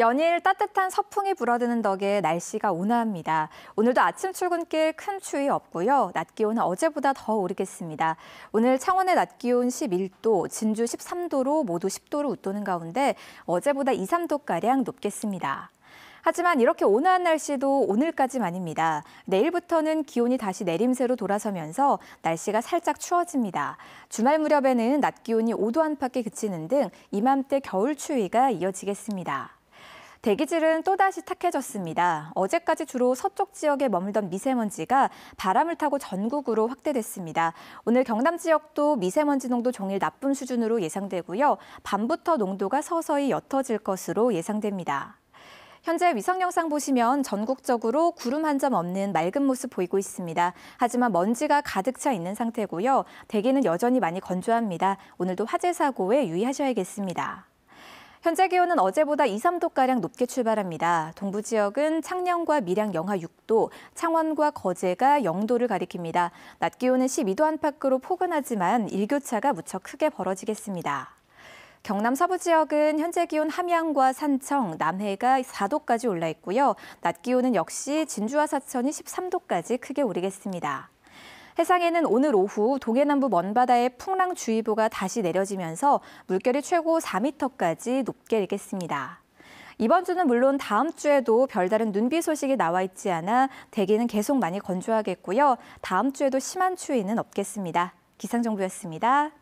연일 따뜻한 서풍이 불어드는 덕에 날씨가 온화합니다. 오늘도 아침 출근길 큰 추위 없고요. 낮 기온은 어제보다 더 오르겠습니다. 오늘 창원의 낮 기온 11도, 진주 13도로 모두 10도를 웃도는 가운데 어제보다 2, 3도가량 높겠습니다. 하지만 이렇게 온화한 날씨도 오늘까지만입니다. 내일부터는 기온이 다시 내림세로 돌아서면서 날씨가 살짝 추워집니다. 주말 무렵에는 낮 기온이 5도 안팎에 그치는 등 이맘때 겨울 추위가 이어지겠습니다. 대기질은 또다시 탁해졌습니다. 어제까지 주로 서쪽 지역에 머물던 미세먼지가 바람을 타고 전국으로 확대됐습니다. 오늘 경남 지역도 미세먼지 농도 종일 나쁨 수준으로 예상되고요. 밤부터 농도가 서서히 옅어질 것으로 예상됩니다. 현재 위성 영상 보시면 전국적으로 구름 한 점 없는 맑은 모습 보이고 있습니다. 하지만 먼지가 가득 차 있는 상태고요. 대기는 여전히 많이 건조합니다. 오늘도 화재 사고에 유의하셔야겠습니다. 현재 기온은 어제보다 2, 3도가량 높게 출발합니다. 동부 지역은 창녕과 밀양 영하 6도, 창원과 거제가 0도를 가리킵니다. 낮 기온은 12도 안팎으로 포근하지만 일교차가 무척 크게 벌어지겠습니다. 경남 서부 지역은 현재 기온 함양과 산청, 남해가 4도까지 올라 있고요. 낮 기온은 역시 진주와 사천이 13도까지 크게 오르겠습니다. 해상에는 오늘 오후 동해남부 먼바다에 풍랑주의보가 다시 내려지면서 물결이 최고 4m까지 높게 일겠습니다. 이번 주는 물론 다음 주에도 별다른 눈비 소식이 나와 있지 않아 대기는 계속 많이 건조하겠고요. 다음 주에도 심한 추위는 없겠습니다. 기상정보였습니다.